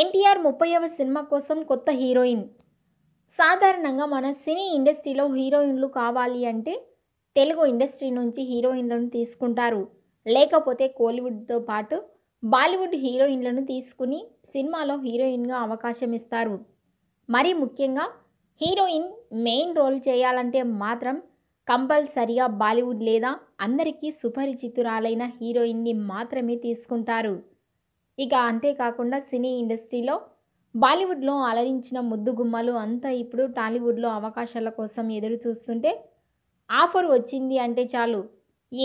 ఎన్టీఆర్ ముప్పైవ సినిమా కోసం కొత్త హీరోయిన్ సాధారణంగా మన సినీ ఇండస్ట్రీలో హీరోయిన్లు కావాలి అంటే తెలుగు ఇండస్ట్రీ నుంచి హీరోయిన్లను తీసుకుంటారు లేకపోతే కోలీవుడ్తో పాటు బాలీవుడ్ హీరోయిన్లను తీసుకుని సినిమాలో హీరోయిన్గా అవకాశం ఇస్తారు మరీ ముఖ్యంగా హీరోయిన్ మెయిన్ రోల్ చేయాలంటే మాత్రం కంపల్సరిగా బాలీవుడ్ లేదా అందరికీ సుపరిచితురాలైన హీరోయిన్ని మాత్రమే తీసుకుంటారు ఇక అంతేకాకుండా సినీ ఇండస్ట్రీలో బాలీవుడ్లో అలరించిన ముద్దు గుమ్మలు అంతా ఇప్పుడు టాలీవుడ్లో అవకాశాల కోసం ఎదురు చూస్తుంటే ఆఫర్ వచ్చింది అంటే చాలు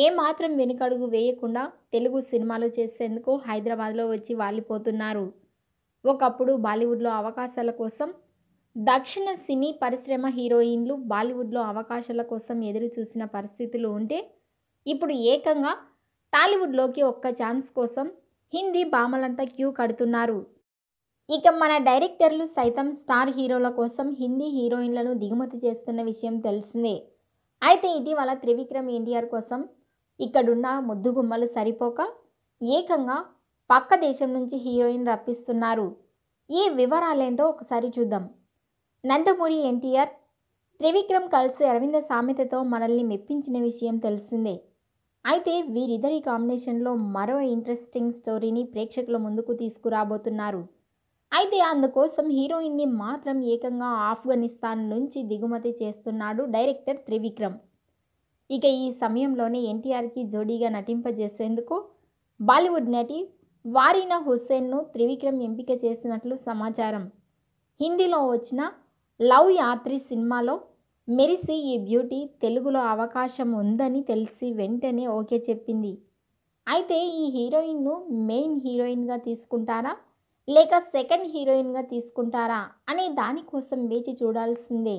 ఏ మాత్రం వెనుకడుగు వేయకుండా తెలుగు సినిమాలు చేసేందుకు హైదరాబాద్లో వచ్చి వాలిపోతున్నారు ఒకప్పుడు బాలీవుడ్లో అవకాశాల కోసం దక్షిణ సినీ పరిశ్రమ హీరోయిన్లు బాలీవుడ్లో అవకాశాల కోసం ఎదురు చూసిన పరిస్థితులు ఉంటే ఇప్పుడు ఏకంగా టాలీవుడ్లోకి ఒక్క ఛాన్స్ కోసం హిందీ భామలంతా క్యూ కడుతున్నారు ఇక మన డైరెక్టర్లు సైతం స్టార్ హీరోల కోసం హిందీ హీరోయిన్లను దిగుమతి చేస్తున్న విషయం తెలిసిందే అయితే ఇటీవల త్రివిక్రమ్ ఎన్టీఆర్ కోసం ఇక్కడున్న ముద్దుగుమ్మలు సరిపోక ఏకంగా పక్క దేశం నుంచి హీరోయిన్ రప్పిస్తున్నారు ఈ వివరాలేంటో ఒకసారి చూద్దాం నందమూరి ఎన్టీఆర్ త్రివిక్రమ్ కలిసి అరవింద సామెతతో మనల్ని మెప్పించిన విషయం తెలిసిందే అయితే వీరిద్దరి కాంబినేషన్లో మరో ఇంట్రెస్టింగ్ స్టోరీని ప్రేక్షకుల ముందుకు తీసుకురాబోతున్నారు అయితే అందుకోసం హీరోయిన్ని మాత్రం ఏకంగా ఆఫ్ఘనిస్తాన్ నుంచి దిగుమతి చేస్తున్నాడు డైరెక్టర్ త్రివిక్రమ్ ఇక ఈ సమయంలోనే ఎన్టీఆర్కి జోడీగా నటింపజేసేందుకు బాలీవుడ్ నటి వారీనా హుస్సేన్ను త్రివిక్రమ్ ఎంపిక చేసినట్లు సమాచారం హిందీలో వచ్చిన లవ్ యాత్రి సినిమాలో మెరిసి ఈ బ్యూటీ తెలుగులో అవకాశం ఉందని తెలిసి వెంటనే ఓకే చెప్పింది అయితే ఈ హీరోయిన్ను మెయిన్ హీరోయిన్గా తీసుకుంటారా లేక సెకండ్ హీరోయిన్గా తీసుకుంటారా అనే దానికోసం వేచి చూడాల్సిందే